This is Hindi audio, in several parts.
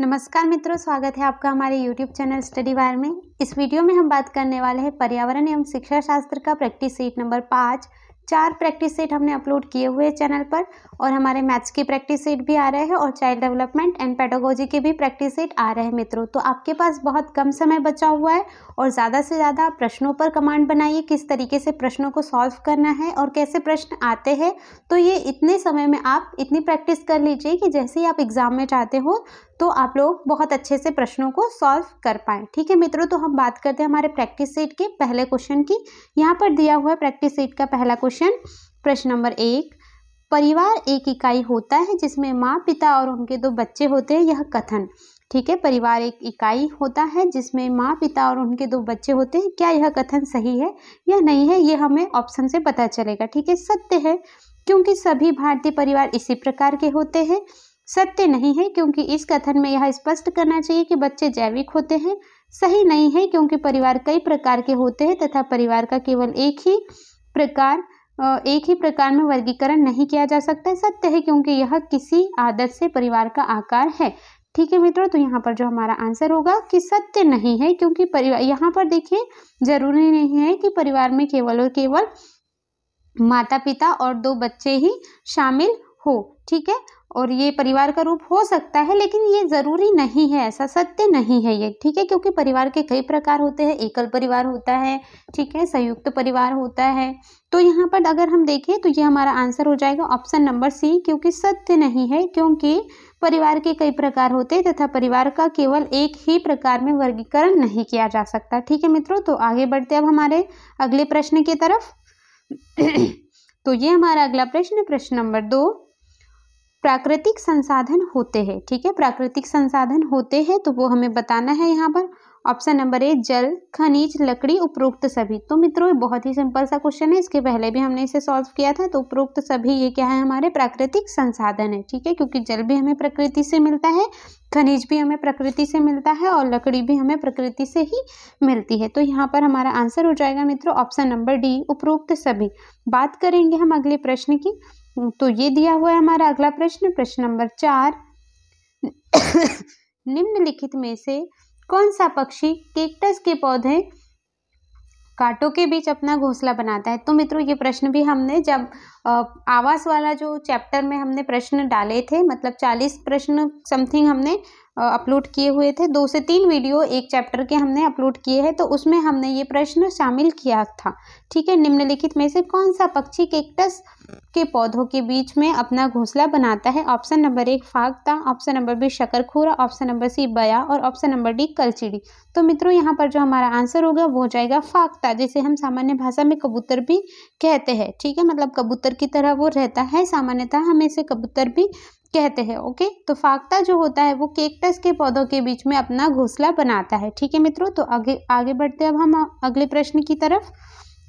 नमस्कार मित्रों स्वागत है आपका हमारे YouTube चैनल स्टडी वायर में इस वीडियो में हम बात करने वाले हैं पर्यावरण एवं शिक्षा शास्त्र का प्रैक्टिस सीट नंबर पाँच चार प्रैक्टिस सीट हमने अपलोड किए हुए चैनल पर और हमारे मैथ्स की प्रैक्टिस सीट भी आ रहे हैं और चाइल्ड डेवलपमेंट एंड पेडागोजी के भी प्रैक्टिस सीट आ रहे हैं मित्रों तो आपके पास बहुत कम समय बचा हुआ है और ज़्यादा से ज़्यादा प्रश्नों पर कमांड बनाइए किस तरीके से प्रश्नों को सॉल्व करना है और कैसे प्रश्न आते हैं तो ये इतने समय में आप इतनी प्रैक्टिस कर लीजिए कि जैसे ही आप एग्ज़ाम में चाहते हो तो आप लोग बहुत अच्छे से प्रश्नों को सॉल्व कर पाए ठीक है मित्रों तो हम बात करते हैं हमारे प्रैक्टिस सेट के पहले क्वेश्चन की यहाँ पर दिया हुआ है प्रैक्टिस सेट का पहला क्वेश्चन प्रश्न नंबर एक परिवार एक इकाई होता है जिसमें माँ पिता और उनके दो बच्चे होते हैं यह कथन ठीक है परिवार एक इकाई होता है जिसमें माँ पिता और उनके दो बच्चे होते हैं क्या यह कथन सही है या नहीं है ये हमें ऑप्शन से पता चलेगा ठीक है सत्य है क्योंकि सभी भारतीय परिवार इसी प्रकार के होते हैं सत्य नहीं है क्योंकि इस कथन में यह स्पष्ट करना चाहिए कि बच्चे जैविक होते हैं सही नहीं है क्योंकि परिवार कई प्रकार के होते हैं तथा परिवार का केवल एक ही प्रकार एक ही प्रकार में वर्गीकरण नहीं किया जा सकता है सत्य है क्योंकि यह किसी आदत से परिवार का आकार है ठीक है मित्रों तो यहाँ पर जो हमारा आंसर होगा कि सत्य नहीं है क्योंकि परिवार यहाँ पर देखिए जरूरी नहीं है कि परिवार में केवल और केवल माता पिता और दो बच्चे ही शामिल हो ठीक है और ये परिवार का रूप हो सकता है लेकिन ये ज़रूरी नहीं है ऐसा सत्य नहीं है ये ठीक है क्योंकि परिवार के कई प्रकार होते हैं एकल परिवार होता है ठीक है संयुक्त परिवार होता है तो यहाँ पर अगर हम देखें तो ये हमारा आंसर हो जाएगा ऑप्शन नंबर सी क्योंकि सत्य नहीं है क्योंकि परिवार के कई प्रकार होते हैं तथा परिवार का केवल एक ही प्रकार में वर्गीकरण नहीं किया जा सकता ठीक है मित्रों तो आगे बढ़ते अब हमारे अगले प्रश्न की तरफ तो ये हमारा अगला प्रश्न प्रश्न नंबर दो प्राकृतिक संसाधन होते हैं ठीक है प्राकृतिक संसाधन होते हैं तो वो हमें बताना है यहाँ पर ऑप्शन नंबर ए जल खनिज लकड़ी उपरोक्त सभी तो मित्रों ये बहुत ही सिंपल सा क्वेश्चन है इसके पहले भी हमने इसे सॉल्व किया था तो उपरोक्त सभी ये क्या है हमारे प्राकृतिक संसाधन है ठीक है क्योंकि जल भी हमें प्रकृति से मिलता है खनिज भी हमें प्रकृति से मिलता है और लकड़ी भी हमें प्रकृति से ही मिलती है तो यहाँ पर हमारा आंसर हो जाएगा मित्रों ऑप्शन नंबर डी उपरोक्त सभी बात करेंगे हम अगले प्रश्न की हम्म, तो ये दिया हुआ है हमारा अगला प्रश्न प्रश्न नंबर चार निम्नलिखित में से कौन सा पक्षी केकटस के पौधे काटों के बीच अपना घोंसला बनाता है तो मित्रों ये प्रश्न भी हमने जब आवास वाला जो चैप्टर में हमने प्रश्न डाले थे मतलब चालीस प्रश्न समथिंग हमने अपलोड किए हुए थे दो से तीन वीडियो एक चैप्टर के हमने अपलोड किए हैं तो उसमें हमने ये प्रश्न शामिल किया था ठीक है निम्नलिखित में से कौन सा पक्षी केक्टस के पौधों के बीच में अपना घोंसला बनाता है ऑप्शन नंबर एक फागता ऑप्शन नंबर बी शक्करखूरा ऑप्शन नंबर सी बया और ऑप्शन नंबर डी कलचिड़ी तो मित्रों यहाँ पर जो हमारा आंसर होगा वो हो जाएगा फागता जिसे हम सामान्य भाषा में कबूतर भी कहते हैं ठीक है मतलब कबूतर की तरह वो रहता है सामान्यतः हम इसे कबूतर भी कहते हैं ओके तो फाकता जो होता है वो केकटस के पौधों के बीच में अपना घोंसला बनाता है ठीक है मित्रों तो आगे आगे बढ़ते अब हम अगले प्रश्न की तरफ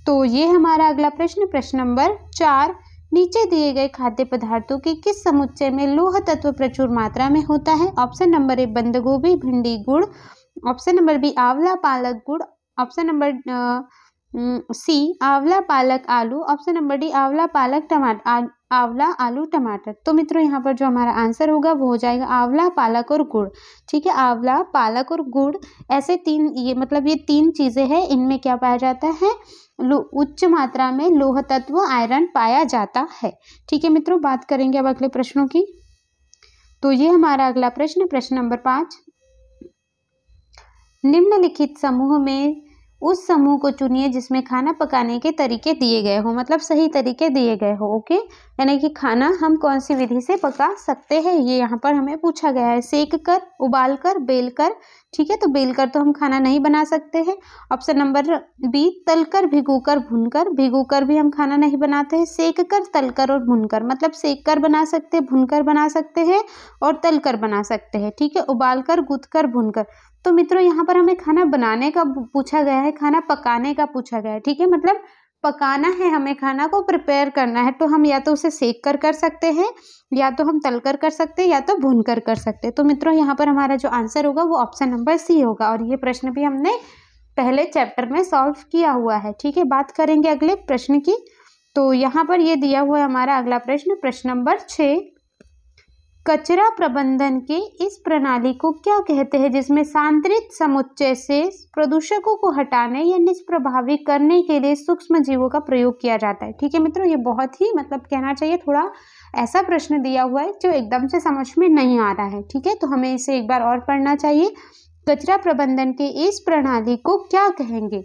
तो ये हमारा अगला प्रश्न प्रश्न नंबर चार नीचे दिए गए खाद्य पदार्थों के किस समुच्चय में लोह तत्व प्रचुर मात्रा में होता है ऑप्शन नंबर ए बंद गोभी भिंडी गुड़ ऑप्शन नंबर बी आंवला पालक गुड़ ऑप्शन नंबर सी आंवला पालक आलू ऑप्शन नंबर डी आंवला पालक टमाटर आंवला आलू टमाटर तो मित्रों यहाँ पर जो हमारा आंसर होगा वो हो जाएगा आंवला पालक और गुड़ ठीक है आंवला पालक और गुड़ ऐसे तीन ये मतलब ये तीन चीज़ें हैं इनमें क्या पाया जाता है उच्च मात्रा में लोह तत्व आयरन पाया जाता है ठीक है मित्रों बात करेंगे अब अगले प्रश्नों की तो ये हमारा अगला प्रश्न प्रश्न नंबर पाँच निम्नलिखित समूह में उस समूह को चुनिए जिसमें खाना पकाने के तरीके दिए गए हो मतलब सही तरीके दिए गए हो ओके यानी कि खाना हम कौन सी विधि से पका सकते हैं ये यहाँ पर हमें पूछा गया है सेक कर उबाल कर बेल कर ठीक है तो बेल कर तो हम खाना नहीं बना सकते हैं ऑप्शन नंबर बी तल कर भिगो कर भून कर भिगो कर भी हम खाना नहीं बनाते हैं सेक कर तल कर और भून कर मतलब सेक कर बना सकते हैं भून कर बना सकते हैं और तल कर बना सकते हैं ठीक है उबाल कर गूद कर भून कर तो मित्रों यहाँ पर हमें खाना बनाने का पूछा गया है खाना पकाने का पूछा गया है ठीक है मतलब पकाना है हमें खाना को प्रिपेयर करना है तो हम या तो उसे सेक कर कर सकते हैं या तो हम तल कर कर सकते हैं या तो भून कर कर सकते हैं तो मित्रों यहाँ पर हमारा जो आंसर होगा वो ऑप्शन नंबर सी होगा और ये प्रश्न भी हमने पहले चैप्टर में सॉल्व किया हुआ है ठीक है बात करेंगे अगले प्रश्न की तो यहाँ पर ये दिया हुआ है हमारा अगला प्रश्न प्रश्न नंबर छः कचरा प्रबंधन के इस प्रणाली को क्या कहते हैं जिसमें सांत्रित समुच्चय से प्रदूषकों को हटाने या निष्प्रभावी करने के लिए सूक्ष्म जीवों का प्रयोग किया जाता है ठीक है मित्रों ये बहुत ही मतलब कहना चाहिए थोड़ा ऐसा प्रश्न दिया हुआ है जो एकदम से समझ में नहीं आ रहा है ठीक है तो हमें इसे एक बार और पढ़ना चाहिए कचरा प्रबंधन के इस प्रणाली को क्या कहेंगे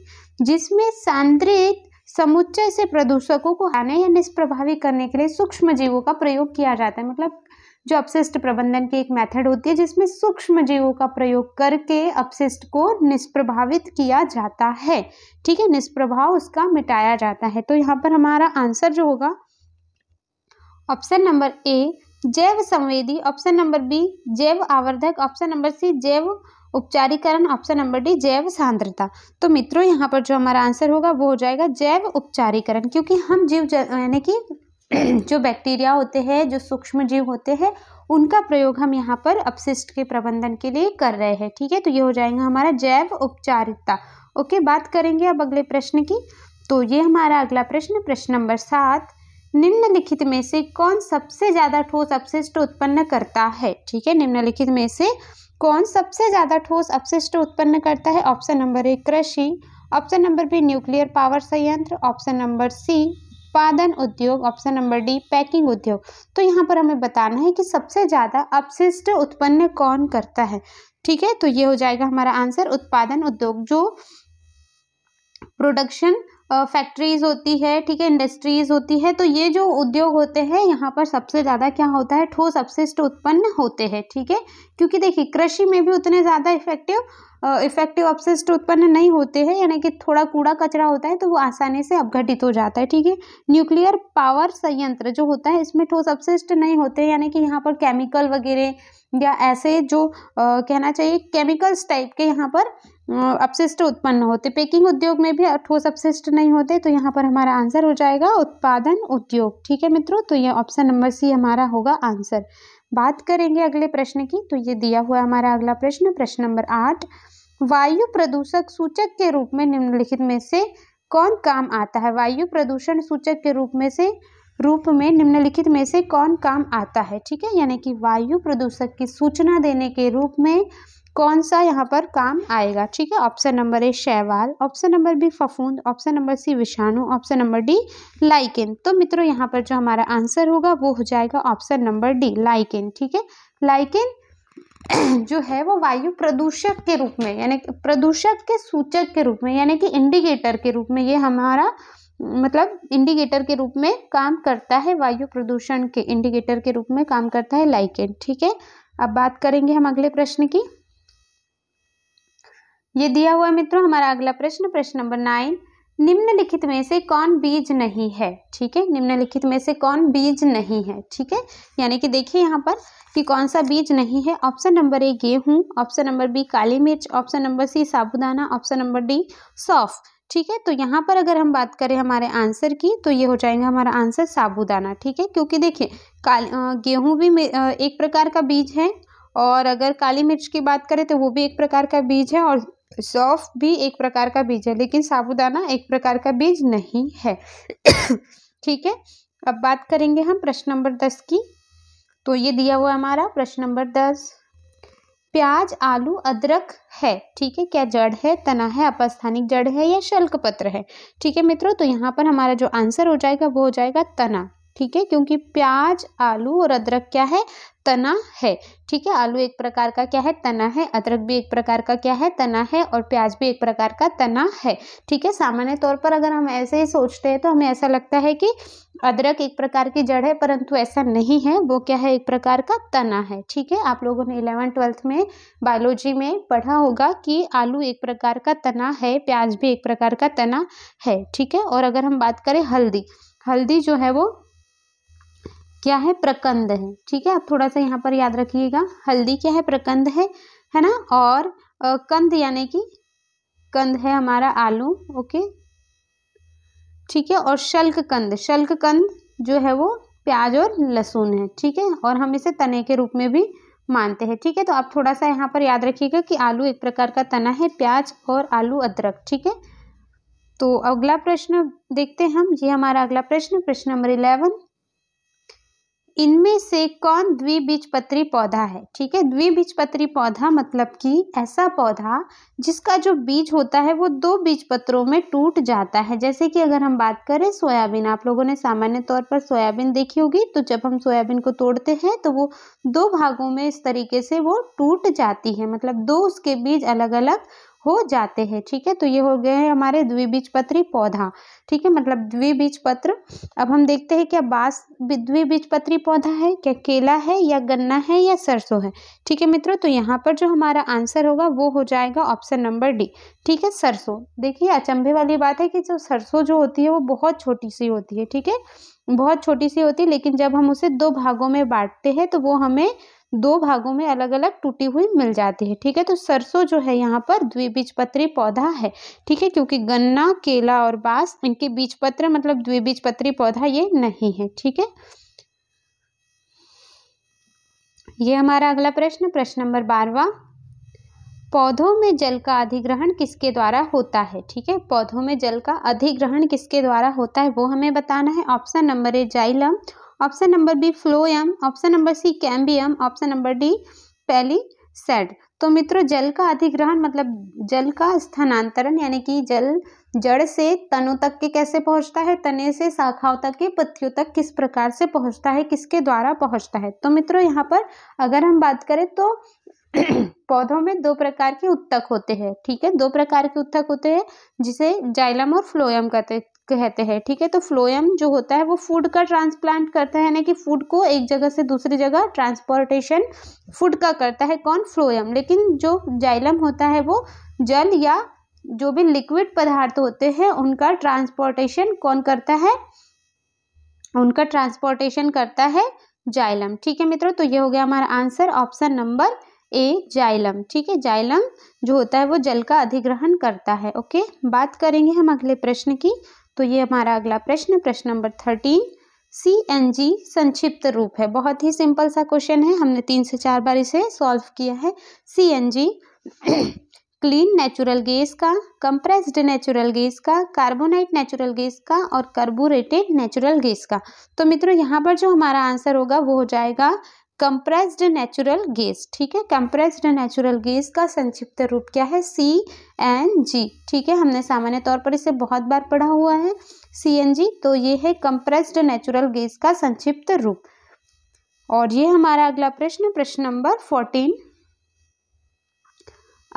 जिसमें सांत्रित समुच्चय से प्रदूषकों को आने या निष्प्रभावी करने के लिए सूक्ष्म जीवों का प्रयोग किया जाता है मतलब जो अपशिष्ट प्रबंधन की एक मेथड होती है जिसमें सूक्ष्म जीवों का प्रयोग करके अपशिष्ट को निष्प्रभावित किया जाता है ठीक है निष्प्रभाव उसका मिटाया जाता है तो यहाँ पर हमारा आंसर जो होगा ऑप्शन नंबर ए जैव संवेदी ऑप्शन नंबर बी जैव आवर्धक ऑप्शन नंबर सी जैव उपचारीकरण ऑप्शन नंबर डी जैव सांद्रता तो मित्रों यहाँ पर जो हमारा आंसर होगा वो हो जाएगा जैव उपचारीकरण क्योंकि हम जीव यानी कि जो बैक्टीरिया होते हैं जो सूक्ष्म जीव होते हैं उनका प्रयोग हम यहाँ पर अपशिष्ट के प्रबंधन के लिए कर रहे हैं ठीक है तो ये हो जाएगा हमारा जैव उपचारिता ओके बात करेंगे अब अगले प्रश्न की तो ये हमारा अगला प्रश्न प्रश्न नंबर सात निम्नलिखित में से कौन सबसे ज़्यादा ठोस अपशिष्ट उत्पन्न करता है ठीक है निम्नलिखित में से कौन सबसे ज़्यादा ठोस अपशिष्ट उत्पन्न करता है ऑप्शन नंबर ए कृषि option number B nuclear power संयंत्र ऑप्शन नंबर सी उत्पादन उद्योग ऑप्शन नंबर डी पैकिंग उद्योग तो यहाँ पर हमें बताना है कि सबसे ज़्यादा अपशिष्ट उत्पन्न कौन करता है ठीक है तो ये हो जाएगा हमारा आंसर उत्पादन उद्योग जो प्रोडक्शन फैक्ट्रीज होती है ठीक है इंडस्ट्रीज होती है तो ये जो उद्योग होते हैं यहाँ पर सबसे ज़्यादा क्या होता है ठोस अपशिष्ट उत्पन्न होते हैं ठीक है क्योंकि देखिए कृषि में भी उतने ज़्यादा इफेक्टिव इफेक्टिव अपशिष्ट उत्पन्न नहीं होते हैं यानी कि थोड़ा कूड़ा कचरा होता है तो वो आसानी से अपघटित हो जाता है ठीक है न्यूक्लियर पावर संयंत्र जो होता है इसमें ठोस अपशिष्ट नहीं होते यानी कि यहाँ पर केमिकल वगैरह या ऐसे जो आ, कहना चाहिए केमिकल्स टाइप के यहाँ पर अपशिष्ट उत्पन्न होते पैकिंग उद्योग में भी ठोस अपशिष्ट नहीं होते तो यहाँ पर हमारा आंसर हो जाएगा उत्पादन उद्योग ठीक है मित्रों तो ये ऑप्शन नंबर सी हमारा होगा आंसर बात करेंगे अगले प्रश्न की तो ये दिया हुआ हमारा अगला प्रश्न प्रश्न नंबर आठ वायु प्रदूषक सूचक के रूप में निम्नलिखित में से कौन काम आता है वायु प्रदूषण सूचक के रूप में से रूप में निम्नलिखित में से कौन काम आता है ठीक है यानी कि वायु प्रदूषक की सूचना देने के रूप में कौन सा यहाँ पर काम आएगा ठीक है ऑप्शन नंबर ए शैवाल ऑप्शन नंबर बी फफूंद ऑप्शन नंबर सी विषाणु ऑप्शन नंबर डी लाइकेन तो मित्रों यहाँ पर जो हमारा आंसर होगा वो हो जाएगा ऑप्शन नंबर डी लाइकेन ठीक है लाइकेन जो है वो वायु प्रदूषक के रूप में यानी प्रदूषक के सूचक के रूप में यानी कि इंडिकेटर के रूप में ये हमारा मतलब इंडिकेटर के रूप में काम करता है वायु प्रदूषण के इंडिकेटर के रूप में काम करता है लाइकेन ठीक है अब बात करेंगे हम अगले प्रश्न की ये दिया हुआ मित्रों हमारा अगला प्रश्न प्रश्न नंबर नाइन निम्नलिखित में से कौन बीज नहीं है ठीक है निम्नलिखित में से कौन बीज नहीं है ठीक है यानी कि देखिए यहाँ पर कि कौन सा बीज नहीं है ऑप्शन नंबर ए गेहूं ऑप्शन नंबर बी काली मिर्च ऑप्शन नंबर सी साबुदाना ऑप्शन नंबर डी सौफ ठीक है तो यहाँ पर अगर हम बात करें हमारे आंसर की तो ये हो जाएगा हमारा आंसर साबुदाना ठीक है क्योंकि देखिए काली गेहूँ भी एक प्रकार का बीज है और अगर काली मिर्च की बात करें तो वो भी एक प्रकार का बीज है और सौफ भी एक प्रकार का बीज है लेकिन साबुदाना एक प्रकार का बीज नहीं है ठीक है अब बात करेंगे हम प्रश्न नंबर दस की तो ये दिया हुआ हमारा प्रश्न नंबर दस प्याज आलू अदरक है ठीक है क्या जड़ है तना है अपस्थानिक जड़ है या शल्क पत्र है ठीक है मित्रों तो यहाँ पर हमारा जो आंसर हो जाएगा वो हो जाएगा तना ठीक है क्योंकि प्याज आलू और अदरक क्या है तना है ठीक है आलू एक प्रकार का क्या है तना है अदरक भी एक प्रकार का क्या है तना है और प्याज भी एक प्रकार का तना है ठीक है सामान्य तौर पर अगर हम ऐसे ही सोचते हैं तो हमें ऐसा लगता है कि अदरक एक प्रकार की जड़ है परंतु ऐसा नहीं है वो क्या है एक प्रकार का तना है ठीक है आप लोगों ने इलेवन ट्वेल्थ में बायोलॉजी में पढ़ा होगा कि आलू एक प्रकार का तना है प्याज भी एक प्रकार का तना है ठीक है और अगर हम बात करें हल्दी हल्दी जो है वो क्या है प्रकंद है ठीक है आप थोड़ा सा यहाँ पर याद रखिएगा हल्दी क्या है प्रकंद है है ना और कंद यानी कि कंद है हमारा आलू ओके ठीक है और शल्क कंद शल्क कंद जो है वो प्याज और लहसुन है ठीक है और हम इसे तने के रूप में भी मानते हैं ठीक है तो आप थोड़ा सा यहाँ पर याद रखिएगा कि आलू एक प्रकार का तना है प्याज और आलू अदरक ठीक है तो अगला प्रश्न देखते हैं हम ये हमारा अगला प्रश्न प्रश्न नंबर इलेवन इनमें से कौन द्विबीजपत्री पौधा है ठीक है द्विबीजपत्री पौधा मतलब कि ऐसा पौधा जिसका जो बीज होता है वो दो बीज पत्रों में टूट जाता है जैसे कि अगर हम बात करें सोयाबीन आप लोगों ने सामान्य तौर पर सोयाबीन देखी होगी तो जब हम सोयाबीन को तोड़ते हैं तो वो दो भागों में इस तरीके से वो टूट जाती है मतलब दो उसके बीज अलग अलग हो जाते हैं ठीक है तो ये हो गए हमारे द्विबीजपत्री पौधा ठीक है मतलब द्विबीजपत्र अब हम देखते हैं क्या बांस द्विबीजपत्री पौधा है क्या केला है या गन्ना है या सरसों है ठीक है मित्रों तो यहाँ पर जो हमारा आंसर होगा वो हो जाएगा ऑप्शन नंबर डी ठीक है सरसों देखिए अचंभे वाली बात है कि जो सरसों जो होती है वो बहुत छोटी सी होती है ठीक है बहुत छोटी सी होती है लेकिन जब हम उसे दो भागों में बांटते हैं तो वो हमें दो भागों में अलग अलग टूटी हुई मिल जाती है ठीक है तो सरसों जो है यहाँ पर द्विबीजपत्री पौधा है ठीक है क्योंकि गन्ना केला और बांस इनके बीज पत्र मतलब द्विबीजपत्री पौधा ये नहीं है ठीक है ये हमारा अगला प्रश्न प्रश्न नंबर बारवा पौधों में जल का अधिग्रहण किसके द्वारा होता है ठीक है पौधों में जल का अधिग्रहण किसके द्वारा होता है वो हमें बताना है option number A xylem option number B phloem option number C cambium option number D सेड तो मित्रों जल का अधिग्रहण मतलब जल का स्थानांतरण यानी कि जल जड़ से तनु तक के कैसे पहुंचता है तने से शाखाओं तक के पत्थियों तक किस प्रकार से पहुंचता है किसके द्वारा पहुंचता है तो मित्रों यहाँ पर अगर हम बात करें तो पौधों में दो प्रकार के उत्तक होते हैं ठीक है दो प्रकार के उत्तक होते हैं जिसे जाइलम और फ्लोयम कहते कहते हैं ठीक है तो फ्लोएम जो होता है वो फूड का ट्रांसप्लांट करता है यानी कि फूड को एक जगह से दूसरी जगह ट्रांसपोर्टेशन फूड का करता है कौन फ्लोएम लेकिन जो जाइलम होता है वो जल या जो भी लिक्विड पदार्थ होते हैं उनका ट्रांसपोर्टेशन कौन करता है उनका ट्रांसपोर्टेशन करता है जाइलम ठीक है मित्रों तो ये हो गया हमारा answer option number A xylem ठीक है जाइलम जो होता है वो जल का अधिग्रहण करता है ओके बात करेंगे हम अगले प्रश्न की तो ये हमारा अगला प्रश्न प्रश्न number thirteen C N G संक्षिप्त रूप है बहुत ही सिंपल सा क्वेश्चन है हमने तीन से चार बार इसे सॉल्व किया है C N G clean natural gas का कंप्रेस्ड नेचुरल गैस का कार्बोनाइट नेचुरल गैस का और कार्बोरेटेड नेचुरल गैस का तो मित्रों यहाँ पर जो हमारा आंसर होगा वो हो जाएगा कंप्रेस्ड नेचुरल गैस ठीक है कंप्रेस्ड नेचुरल गैस का संक्षिप्त रूप क्या है सी एन जी ठीक है हमने सामान्य तौर पर इसे बहुत बार पढ़ा हुआ है सी एन जी तो ये है कंप्रेस्ड नेचुरल गैस का संक्षिप्त रूप और ये हमारा अगला प्रश्न प्रश्न नंबर फोर्टीन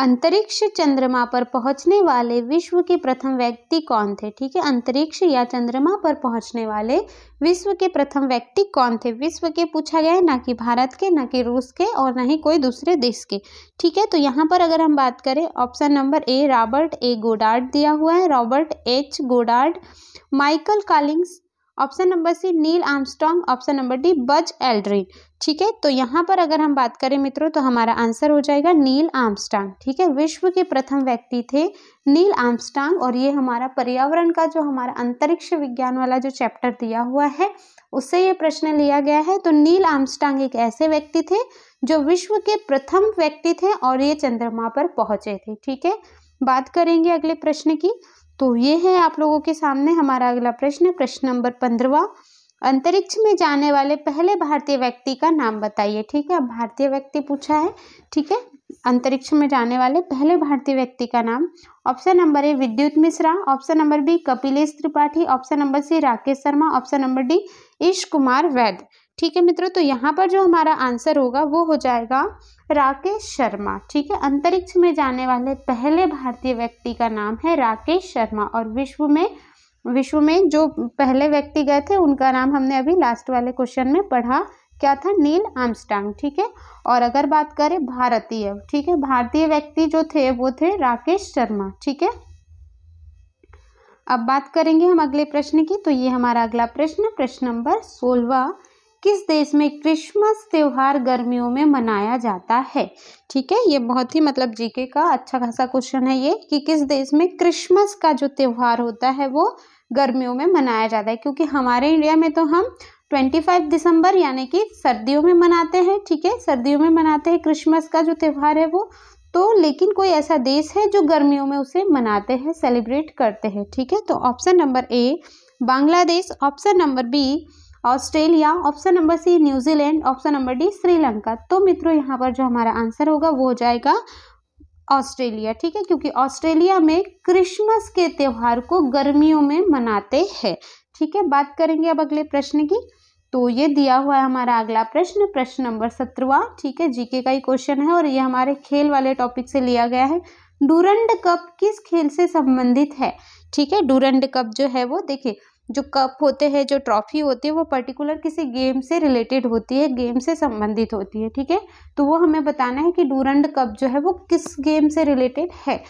अंतरिक्ष चंद्रमा पर पहुंचने वाले विश्व के प्रथम व्यक्ति कौन थे ठीक है अंतरिक्ष या चंद्रमा पर पहुंचने वाले विश्व के प्रथम व्यक्ति कौन थे विश्व के पूछा गया है ना कि भारत के ना कि रूस के और ना ही कोई दूसरे देश के ठीक है तो यहाँ पर अगर हम बात करें option number A Robert A Goddard दिया हुआ है Robert H Goddard Michael Collins option number C Neil Armstrong option number D Buzz Aldrin ठीक है तो यहाँ पर अगर हम बात करें मित्रों तो हमारा आंसर हो जाएगा नील आर्मस्ट्रांग ठीक है विश्व के प्रथम व्यक्ति थे नील आर्मस्ट्रांग और ये हमारा पर्यावरण का जो हमारा अंतरिक्ष विज्ञान वाला जो चैप्टर दिया हुआ है उससे ये प्रश्न लिया गया है तो नील आर्मस्ट्रांग एक ऐसे व्यक्ति थे जो विश्व के प्रथम व्यक्ति थे और ये चंद्रमा पर पहुंचे थे ठीक है बात करेंगे अगले प्रश्न की तो ये है आप लोगों के सामने हमारा अगला प्रश्न प्रश्न नंबर पंद्रवा अंतरिक्ष में जाने वाले पहले भारतीय व्यक्ति का नाम बताइए ठीक है भारतीय व्यक्ति पूछा है ठीक है अंतरिक्ष में जाने वाले पहले भारतीय व्यक्ति का नाम option number A Vidyut Mishra option number B Kapilesh Tripathi option number C Rakesh Sharma option number D Ish Kumar Vaidya ठीक है मित्रों तो यहाँ पर जो हमारा आंसर होगा वो हो जाएगा राकेश शर्मा ठीक है अंतरिक्ष में जाने वाले पहले भारतीय व्यक्ति का नाम है राकेश शर्मा और विश्व में विश्व में जो पहले व्यक्ति गए थे उनका नाम हमने अभी लास्ट वाले क्वेश्चन में पढ़ा क्या था नील आमस्टांग ठीक है और अगर बात करें भारतीय ठीक है भारतीय व्यक्ति जो थे वो थे राकेश शर्मा ठीक है अब बात करेंगे हम अगले प्रश्न की तो ये हमारा अगला प्रश्न प्रश्न नंबर सोलवा किस देश में क्रिसमस त्यौहार गर्मियों में मनाया जाता है ठीक है ये बहुत ही मतलब जीके का अच्छा खासा क्वेश्चन है ये कि किस देश में क्रिसमस का जो त्यौहार होता है वो गर्मियों में मनाया जाता है क्योंकि हमारे इंडिया में तो हम 25 दिसंबर यानी कि सर्दियों में मनाते हैं ठीक है सर्दियों में मनाते हैं क्रिसमस का जो त्यौहार है वो तो लेकिन कोई ऐसा देश है जो गर्मियों में उसे मनाते हैं सेलिब्रेट करते हैं ठीक है तो option number A Bangladesh option number B Australia option number C New Zealand option number D Sri Lanka तो मित्रों यहाँ पर जो हमारा आंसर होगा वो हो जाएगा ऑस्ट्रेलिया ठीक है क्योंकि ऑस्ट्रेलिया में क्रिसमस के त्यौहार को गर्मियों में मनाते हैं ठीक है बात करेंगे अब अगले प्रश्न की तो ये दिया हुआ है हमारा अगला प्रश्न प्रश्न नंबर सत्रवा ठीक है जीके का ही क्वेश्चन है और ये हमारे खेल वाले टॉपिक से लिया गया है डूरंड कप किस खेल से संबंधित है ठीक है डूरंड कप जो है वो देखिए जो कप होते हैं जो ट्रॉफी होती है वो पर्टिकुलर किसी गेम से रिलेटेड होती है गेम से संबंधित होती है ठीक है तो वो हमें बताना है कि डूरंड कप जो है वो किस गेम से रिलेटेड है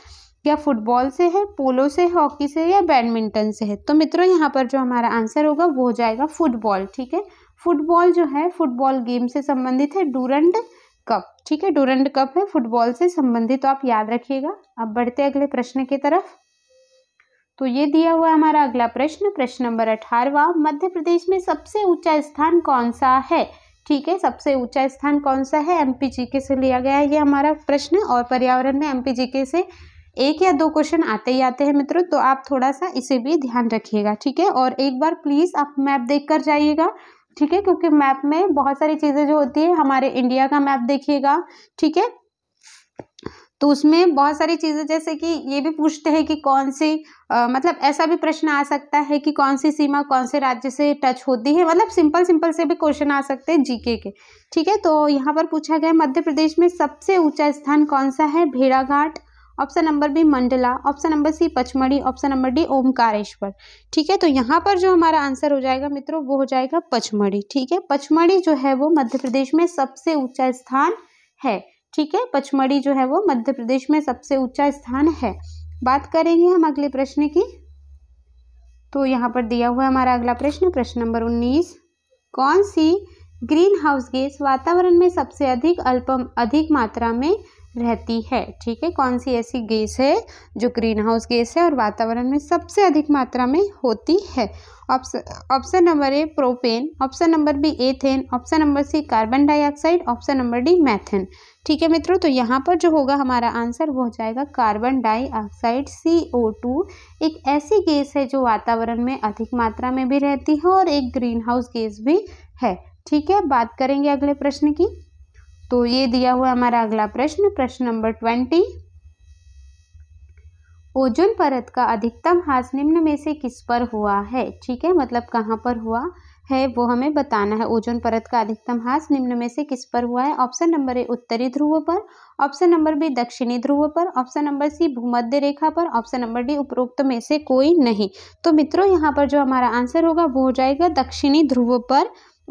या फुटबॉल से है पोलो से हॉकी से या बैडमिंटन से है तो मित्रों यहाँ पर जो हमारा आंसर होगा वो हो जाएगा फुटबॉल ठीक है फुटबॉल जो है फुटबॉल गेम से संबंधित है डूरंड कप ठीक है डूरंड कप है फुटबॉल से संबंधित तो आप याद रखिएगा अब बढ़ते अगले प्रश्न की तरफ तो ये दिया हुआ हमारा अगला प्रश्न प्रश्न नंबर अठारवा मध्य प्रदेश में सबसे ऊंचा स्थान कौन सा है ठीक है सबसे ऊंचा स्थान कौन सा है एम के से लिया गया है ये हमारा प्रश्न और पर्यावरण में एम के से एक या दो क्वेश्चन आते ही आते हैं मित्रों तो आप थोड़ा सा इसे भी ध्यान रखिएगा ठीक है और एक बार प्लीज़ आप मैप देख कर जाइएगा ठीक है क्योंकि मैप में बहुत सारी चीज़ें जो होती है हमारे इंडिया का मैप देखिएगा ठीक है तो उसमें बहुत सारी चीज़ें जैसे कि ये भी पूछते हैं कि कौन सी आ, मतलब ऐसा भी प्रश्न आ सकता है कि कौन सी सीमा कौन से राज्य से टच होती है मतलब सिंपल सिंपल से भी क्वेश्चन आ सकते हैं जीके के ठीक है तो यहाँ पर पूछा गया मध्य प्रदेश में सबसे ऊंचा स्थान कौन सा है भेड़ाघाट option number B Mandla option number C Pachmarhi option number D Omkareshwar ठीक है तो यहाँ पर जो हमारा आंसर हो जाएगा मित्रों वो हो जाएगा पचमढ़ी ठीक है पचमढ़ी जो है वो मध्य प्रदेश में सबसे ऊंचा स्थान है ठीक है पचमढ़ी जो है वो मध्य प्रदेश में सबसे ऊंचा स्थान है बात करेंगे हम अगले प्रश्न की तो यहाँ पर दिया हुआ हमारा अगला प्रश्न प्रश्न नंबर उन्नीस कौन सी ग्रीन हाउस गैस वातावरण में सबसे अधिक अल्प अधिक मात्रा में रहती है ठीक है कौन सी ऐसी गैस है जो ग्रीन हाउस गैस है और वातावरण में सबसे अधिक मात्रा में होती है option number A propane option number B ethane option number C carbon dioxide option number D methane ठीक है मित्रों तो यहाँ पर जो होगा हमारा आंसर वो हो जाएगा carbon dioxide C O two एक ऐसी गैस है जो वातावरण में अधिक मात्रा में भी रहती है और एक ग्रीन हाउस गैस भी है ठीक है बात करेंगे अगले प्रश्न की तो ये दिया हुआ हमारा अगला प्रश्न प्रश्न नंबर ट्वेंटी ओजोन परत का अधिकतम हास निम्न में से किस पर हुआ है ठीक है मतलब कहाँ पर हुआ है वो हमें बताना है ओजोन परत का अधिकतम हास निम्न में से किस पर हुआ है ऑप्शन नंबर ए उत्तरी ध्रुव पर ऑप्शन नंबर बी दक्षिणी ध्रुव पर ऑप्शन नंबर सी भूमध्य रेखा पर ऑप्शन नंबर डी उपरोक्त में से कोई नहीं तो मित्रों यहाँ पर जो हमारा आंसर होगा वो हो जाएगा दक्षिणी ध्रुव पर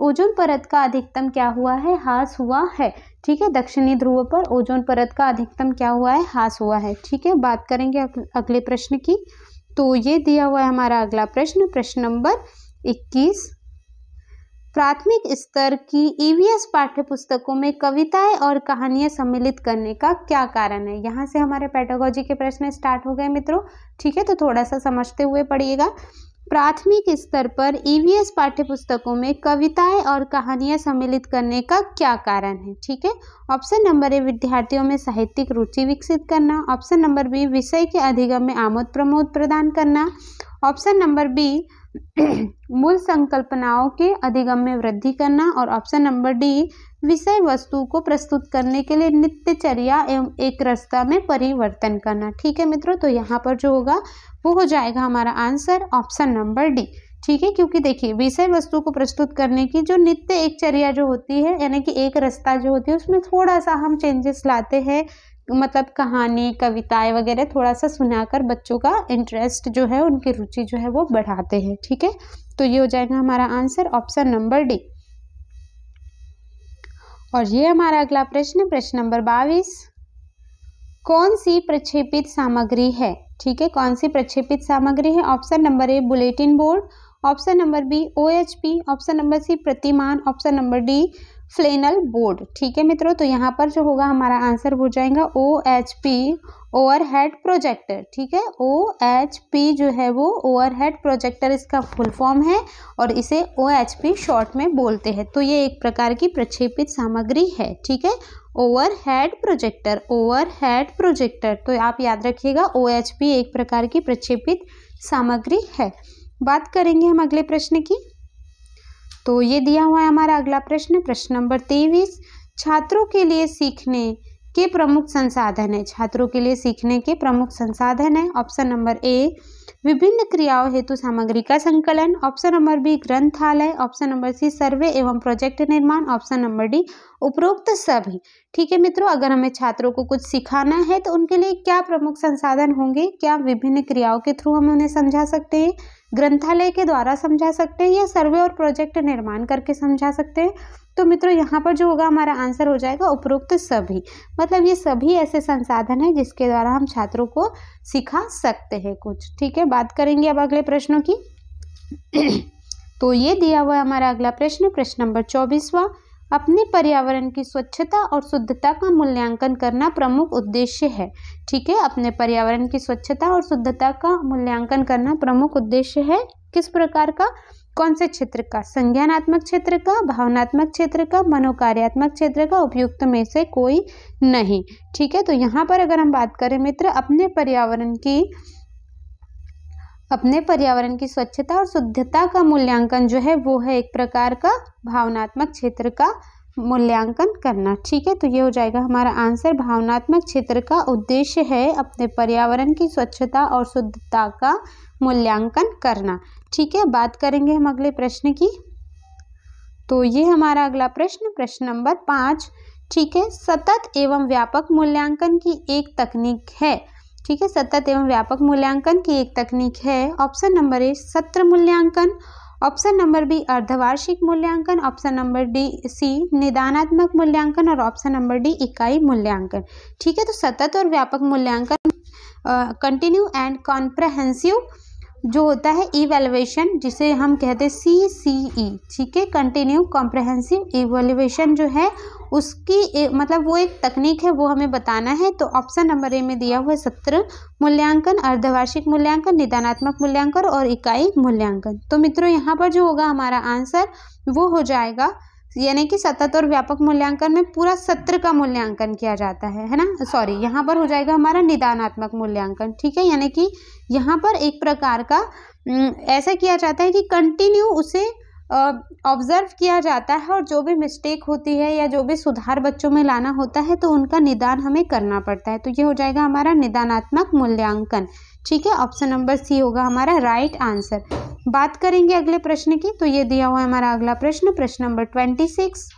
ओजोन परत का अधिकतम क्या हुआ है हास हुआ है ठीक है दक्षिणी ध्रुव पर ओजोन परत का अधिकतम क्या हुआ है हास हुआ है ठीक है बात करेंगे अगले प्रश्न की तो ये दिया हुआ है हमारा अगला प्रश्न प्रश्न नंबर इक्कीस प्राथमिक स्तर की ईवीएस e पाठ्य पुस्तकों में कविताएं और कहानियां सम्मिलित करने का क्या कारण है यहाँ से हमारे पैटागोजी के प्रश्न स्टार्ट हो गए मित्रों ठीक है तो थोड़ा सा समझते हुए पढ़िएगा प्राथमिक स्तर पर ईवीएस e पुस्तकों में कविताएं और कहानियां सम्मिलित करने का क्या कारण है ठीक है ऑप्शन नंबर ए विद्यार्थियों में साहित्यिक रुचि विकसित करना ऑप्शन नंबर बी विषय के अधिगम में आमोद प्रमोद प्रदान करना ऑप्शन नंबर बी मूल संकल्पनाओं के अधिगम में वृद्धि करना और ऑप्शन नंबर डी विषय वस्तु को प्रस्तुत करने के लिए नित्यचर्या एवं एक रस्ता में परिवर्तन करना ठीक है मित्रों तो यहाँ पर जो होगा वो हो जाएगा हमारा आंसर ऑप्शन नंबर डी ठीक है क्योंकि देखिए विषय वस्तु को प्रस्तुत करने की जो नित्य एक चर्या जो होती है यानी कि एक रास्ता जो होती है उसमें थोड़ा सा हम चेंजेस लाते हैं मतलब कहानी कविताएं वगैरह थोड़ा सा सुनाकर बच्चों का इंटरेस्ट जो है उनकी रुचि जो है वो बढ़ाते हैं ठीक है तो ये हो जाएगा हमारा आंसर ऑप्शन नंबर डी और ये हमारा अगला प्रश्न प्रश्न नंबर बाईस कौन सी प्रक्षेपित सामग्री है ठीक है कौन सी प्रक्षेपित सामग्री है option number A bulletin board option number B O H P option number C प्रतिमान option number D flannel board ठीक है मित्रों तो यहाँ पर जो होगा हमारा आंसर हो जाएगा O H P overhead projector ठीक है ओ एच पी जो है वो ओवर हेड प्रोजेक्टर इसका फुल फॉर्म है और इसे ओ एच पी शॉर्ट में बोलते हैं तो ये एक प्रकार की प्रक्षेपित सामग्री है ठीक है overhead projector overhead projector तो आप याद रखिएगा ओ एच पी एक प्रकार की प्रक्षेपित सामग्री है बात करेंगे हम अगले प्रश्न की तो ये दिया हुआ है हमारा अगला प्रश्न प्रश्न नंबर तेईस छात्रों के लिए सीखने के प्रमुख संसाधन है छात्रों के लिए सीखने के प्रमुख संसाधन है ऑप्शन नंबर ए विभिन्न क्रियाओं हेतु सामग्री का संकलन ऑप्शन नंबर बी ग्रंथालय ऑप्शन नंबर सी सर्वे एवं प्रोजेक्ट निर्माण ऑप्शन नंबर डी उपरोक्त सभी ठीक है मित्रों अगर हमें छात्रों को कुछ सिखाना है तो उनके लिए क्या प्रमुख संसाधन होंगे क्या विभिन्न क्रियाओं के थ्रू हम उन्हें समझा सकते हैं ग्रंथालय के द्वारा समझा सकते हैं या सर्वे और प्रोजेक्ट निर्माण करके समझा सकते हैं तो मित्रों यहाँ पर जो होगा हमारा आंसर हो जाएगा उपरोक्त सभी मतलब ये सभी ऐसे संसाधन हैं जिसके द्वारा हम छात्रों को सिखा सकते हैं कुछ ठीक है बात करेंगे अब अगले प्रश्नों की तो ये दिया हुआ हमारा अगला प्रश्न प्रश्न नंबर चौबीसवा अपने पर्यावरण की स्वच्छता और शुद्धता का मूल्यांकन करना प्रमुख उद्देश्य है ठीक है अपने पर्यावरण की स्वच्छता और शुद्धता का मूल्यांकन करना प्रमुख उद्देश्य है किस प्रकार का कौन से क्षेत्र का संज्ञानात्मक क्षेत्र का भावनात्मक क्षेत्र का मनोकार्यात्मक क्षेत्र का उपयुक्त में से कोई नहीं ठीक है तो यहाँ पर अगर हम बात करें मित्र अपने पर्यावरण की अपने पर्यावरण की स्वच्छता और शुद्धता का मूल्यांकन जो है वो है एक प्रकार का भावनात्मक क्षेत्र का मूल्यांकन करना ठीक है तो ये हो जाएगा हमारा आंसर भावनात्मक क्षेत्र का उद्देश्य है अपने पर्यावरण की स्वच्छता और शुद्धता का मूल्यांकन करना ठीक है बात करेंगे हम अगले प्रश्न की तो ये हमारा अगला प्रश्न प्रश्न नंबर पाँच ठीक है सतत एवं व्यापक मूल्यांकन की एक तकनीक है ठीक है सतत एवं व्यापक मूल्यांकन की एक तकनीक है ऑप्शन नंबर ए सत्र मूल्यांकन ऑप्शन नंबर बी अर्धवार्षिक मूल्यांकन ऑप्शन नंबर डी सी निदानात्मक मूल्यांकन और ऑप्शन नंबर डी इकाई मूल्यांकन ठीक है तो सतत और व्यापक मूल्यांकन कंटिन्यू एंड कॉन्प्रहेंसिव जो होता है इवेलुएशन जिसे हम कहते हैं सी सी ई ठीक है कंटिन्यू कॉम्प्रहेंसिव इवेलुएशन जो है उसकी ए, मतलब वो एक तकनीक है वो हमें बताना है तो ऑप्शन नंबर ए में दिया हुआ सत्र मूल्यांकन अर्धवार्षिक मूल्यांकन निदानात्मक मूल्यांकन और इकाई मूल्यांकन तो मित्रों यहाँ पर जो होगा हमारा आंसर वो हो जाएगा यानी कि सतत और व्यापक मूल्यांकन में पूरा सत्र का मूल्यांकन किया जाता है है ना सॉरी यहाँ पर हो जाएगा हमारा निदानात्मक मूल्यांकन ठीक है यानी कि यहाँ पर एक प्रकार का ऐसा किया जाता है कि कंटिन्यू उसे ऑब्जर्व किया जाता है और जो भी मिस्टेक होती है या जो भी सुधार बच्चों में लाना होता है तो उनका निदान हमें करना पड़ता है तो ये हो जाएगा हमारा निदानात्मक मूल्यांकन ठीक है ऑप्शन नंबर सी होगा हमारा राइट आंसर बात करेंगे अगले प्रश्न की तो ये दिया हुआ है हमारा अगला प्रश्न प्रश्न नंबर ट्वेंटी सिक्स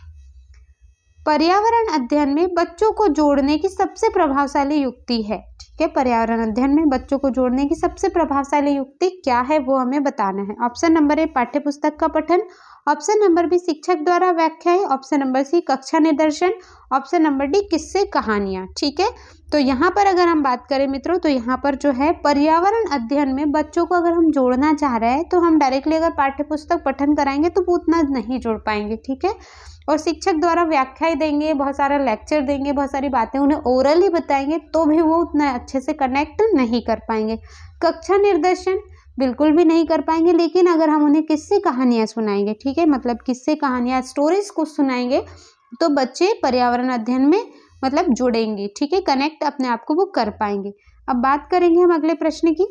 पर्यावरण अध्ययन में बच्चों को जोड़ने की सबसे प्रभावशाली युक्ति है ठीक है पर्यावरण अध्ययन में बच्चों को जोड़ने की सबसे प्रभावशाली युक्ति क्या है वो हमें बताना है ऑप्शन नंबर ए पाठ्य पुस्तक का पठन ऑप्शन नंबर बी शिक्षक द्वारा व्याख्याएं ऑप्शन नंबर सी कक्षा निदर्शन ऑप्शन नंबर डी किससे कहानियाँ ठीक है तो यहाँ पर अगर हम बात करें मित्रों तो यहाँ पर जो है पर्यावरण अध्ययन में बच्चों को अगर हम जोड़ना चाह रहे हैं तो हम डायरेक्टली अगर पाठ्यपुस्तक पठन कराएंगे तो वो उतना नहीं जोड़ पाएंगे ठीक है और शिक्षक द्वारा व्याख्याएं देंगे बहुत सारा लेक्चर देंगे बहुत सारी बातें उन्हें ओरली बताएंगे तो भी वो उतना अच्छे से कनेक्ट नहीं कर पाएंगे कक्षा निर्देशन बिल्कुल भी नहीं कर पाएंगे लेकिन अगर हम उन्हें किससे कहानियाँ सुनाएंगे ठीक है मतलब किससे कहानियाँ स्टोरीज को सुनाएंगे तो बच्चे पर्यावरण अध्ययन में मतलब जुड़ेंगे ठीक है कनेक्ट अपने आप को वो कर पाएंगे अब बात करेंगे हम अगले प्रश्न की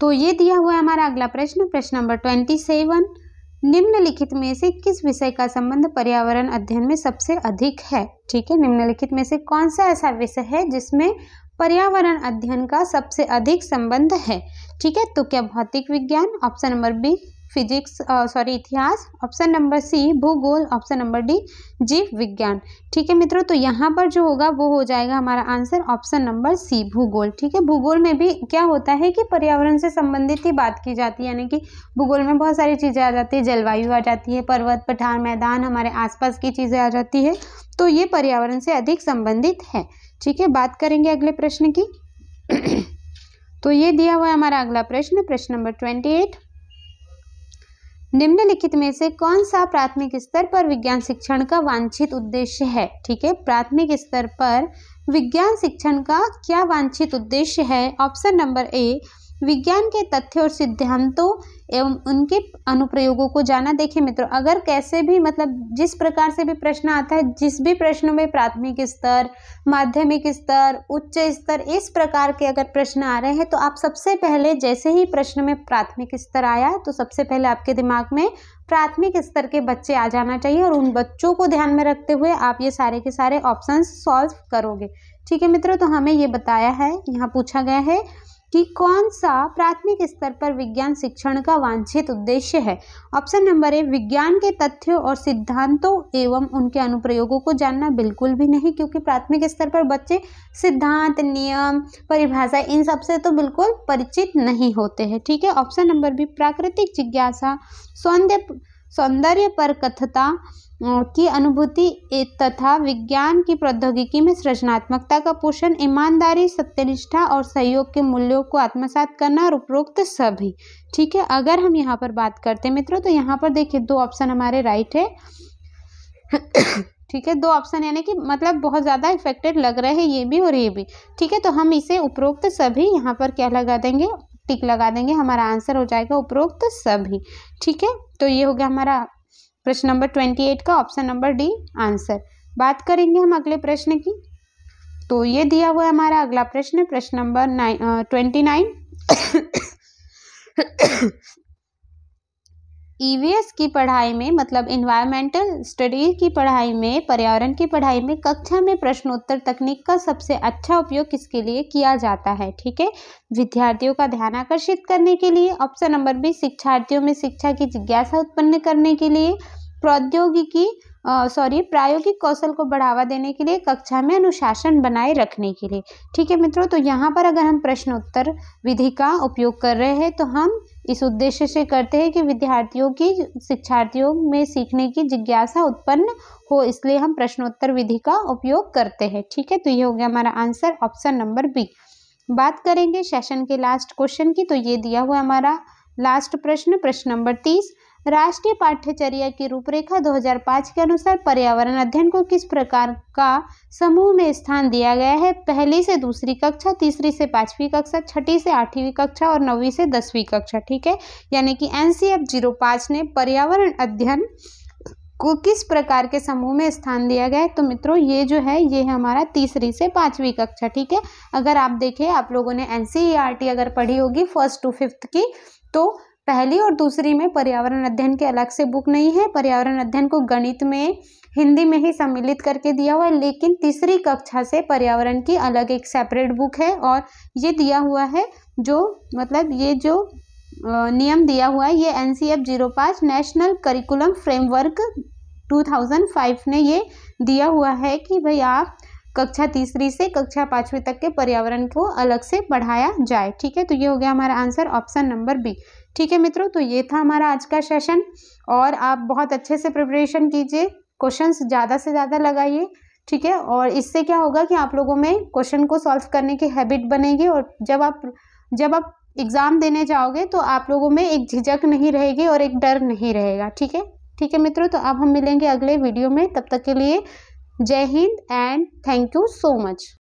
तो ये दिया हुआ है हमारा अगला प्रश्न प्रश्न नंबर ट्वेंटी सेवन निम्नलिखित में से किस विषय का संबंध पर्यावरण अध्ययन में सबसे अधिक है ठीक है निम्नलिखित में से कौन सा ऐसा विषय है जिसमें पर्यावरण अध्ययन का सबसे अधिक संबंध है ठीक है तो क्या भौतिक विज्ञान option number B physics sorry इतिहास ऑप्शन नंबर सी भूगोल ऑप्शन नंबर डी जीव विज्ञान ठीक है मित्रों तो यहाँ पर जो होगा वो हो जाएगा हमारा आंसर ऑप्शन नंबर सी भूगोल ठीक है भूगोल में भी क्या होता है कि पर्यावरण से संबंधित ही बात की जाती है यानी कि भूगोल में बहुत सारी चीज़ें आ जाती है जलवायु आ जाती है पर्वत पठार मैदान हमारे आसपास की चीज़ें आ जाती है तो ये पर्यावरण से अधिक संबंधित है ठीक है बात करेंगे अगले प्रश्न की तो ये दिया हुआ है हमारा अगला प्रश्न प्रश्न नंबर ट्वेंटी एट निम्नलिखित में से कौन सा प्राथमिक स्तर पर विज्ञान शिक्षण का वांछित उद्देश्य है ठीक है प्राथमिक स्तर पर विज्ञान शिक्षण का क्या वांछित उद्देश्य है ऑप्शन नंबर ए विज्ञान के तथ्य और सिद्धांतों एवं उनके अनुप्रयोगों को जाना देखिए मित्रों अगर कैसे भी मतलब जिस प्रकार से भी प्रश्न आता है जिस भी प्रश्न में प्राथमिक स्तर माध्यमिक स्तर उच्च स्तर इस प्रकार के अगर प्रश्न आ रहे हैं तो आप सबसे पहले जैसे ही प्रश्न में प्राथमिक स्तर आया तो सबसे पहले आपके दिमाग में प्राथमिक स्तर के बच्चे आ जाना चाहिए और उन बच्चों को ध्यान में रखते हुए आप ये सारे के सारे ऑप्शन सॉल्व करोगे ठीक है मित्रों तो हमें ये बताया है यहाँ पूछा गया है कि कौन सा प्राथमिक स्तर पर विज्ञान शिक्षण का वांछित उद्देश्य है ऑप्शन नंबर ए विज्ञान के तथ्यों और सिद्धांतों एवं उनके अनुप्रयोगों को जानना बिल्कुल भी नहीं क्योंकि प्राथमिक स्तर पर बच्चे सिद्धांत नियम परिभाषा इन सब से तो बिल्कुल परिचित नहीं होते हैं ठीक है ऑप्शन नंबर बी प्राकृतिक जिज्ञासा सौंदर्य सौंदर्य पर कथता की अनुभूति तथा विज्ञान की प्रौद्योगिकी में सृजनात्मकता का पोषण ईमानदारी सत्यनिष्ठा और सहयोग के मूल्यों को आत्मसात करना और उपरोक्त सभी ठीक है अगर हम यहाँ पर बात करते हैं मित्रों तो यहाँ पर देखिए दो ऑप्शन हमारे राइट है ठीक है दो ऑप्शन यानी कि मतलब बहुत ज़्यादा इफेक्टेड लग रहे हैं ये भी और ये भी ठीक है तो हम इसे उपरोक्त सभी यहाँ पर क्या लगा देंगे टिक लगा देंगे हमारा आंसर हो जाएगा उपरोक्त तो सभी ठीक है तो ये हो गया हमारा प्रश्न नंबर ट्वेंटी एट का ऑप्शन नंबर डी आंसर बात करेंगे हम अगले प्रश्न की तो ये दिया हुआ है हमारा अगला प्रश्न प्रश्न number nine twenty nine EVS e की पढ़ाई में मतलब इन्वायरमेंटल स्टडीज की पढ़ाई में पर्यावरण की पढ़ाई में कक्षा में प्रश्नोत्तर तकनीक का सबसे अच्छा उपयोग किसके लिए किया जाता है ठीक है विद्यार्थियों का ध्यान आकर्षित करने के लिए ऑप्शन नंबर बी शिक्षार्थियों में शिक्षा की जिज्ञासा उत्पन्न करने के लिए प्रौद्योगिकी सॉरी प्रायोगिक कौशल को बढ़ावा देने के लिए कक्षा में अनुशासन बनाए रखने के लिए ठीक है मित्रों तो यहाँ पर अगर हम प्रश्नोत्तर विधि का उपयोग कर रहे हैं तो हम इस उद्देश्य से करते हैं कि विद्यार्थियों की शिक्षार्थियों में सीखने की जिज्ञासा उत्पन्न हो इसलिए हम प्रश्नोत्तर विधि का उपयोग करते हैं ठीक है तो ये हो गया हमारा आंसर ऑप्शन नंबर बी बात करेंगे सेशन के लास्ट क्वेश्चन की तो ये दिया हुआ हमारा लास्ट प्रश्न प्रश्न नंबर तीस राष्ट्रीय पाठ्यचर्या की रूपरेखा 2005 के अनुसार पर्यावरण अध्ययन को किस प्रकार का समूह में स्थान दिया गया है पहली से दूसरी कक्षा तीसरी से पाँचवीं कक्षा छठी से आठवीं कक्षा और नौवीं से दसवीं कक्षा ठीक है यानी कि एन सी एफ जीरो पाँच ने पर्यावरण अध्ययन को किस प्रकार के समूह में स्थान दिया गया है तो मित्रों ये जो है ये है हमारा तीसरी से पाँचवीं कक्षा ठीक है अगर आप देखें आप लोगों ने एन अगर पढ़ी होगी फर्स्ट टू फिफ्थ की तो पहली और दूसरी में पर्यावरण अध्ययन के अलग से बुक नहीं है पर्यावरण अध्ययन को गणित में हिंदी में ही सम्मिलित करके दिया हुआ है लेकिन तीसरी कक्षा से पर्यावरण की अलग एक सेपरेट बुक है और ये दिया हुआ है जो मतलब ये जो नियम दिया हुआ है ये एन सी एफ जीरो पाँच नेशनल करिकुलम फ्रेमवर्क 2005 ने ये दिया हुआ है कि भाई आप कक्षा तीसरी से कक्षा पाँचवीं तक के पर्यावरण को अलग से पढ़ाया जाए ठीक है तो ये हो गया हमारा आंसर ऑप्शन नंबर बी ठीक है मित्रों तो ये था हमारा आज का सेशन और आप बहुत अच्छे से प्रिपरेशन कीजिए क्वेश्चंस ज़्यादा से ज़्यादा लगाइए ठीक है और इससे क्या होगा कि आप लोगों में क्वेश्चन को सॉल्व करने की हैबिट बनेगी और जब आप जब आप एग्ज़ाम देने जाओगे तो आप लोगों में एक झिझक नहीं रहेगी और एक डर नहीं रहेगा ठीक है ठीक है मित्रों तो अब हम मिलेंगे अगले वीडियो में तब तक के लिए जय हिंद and thank you so much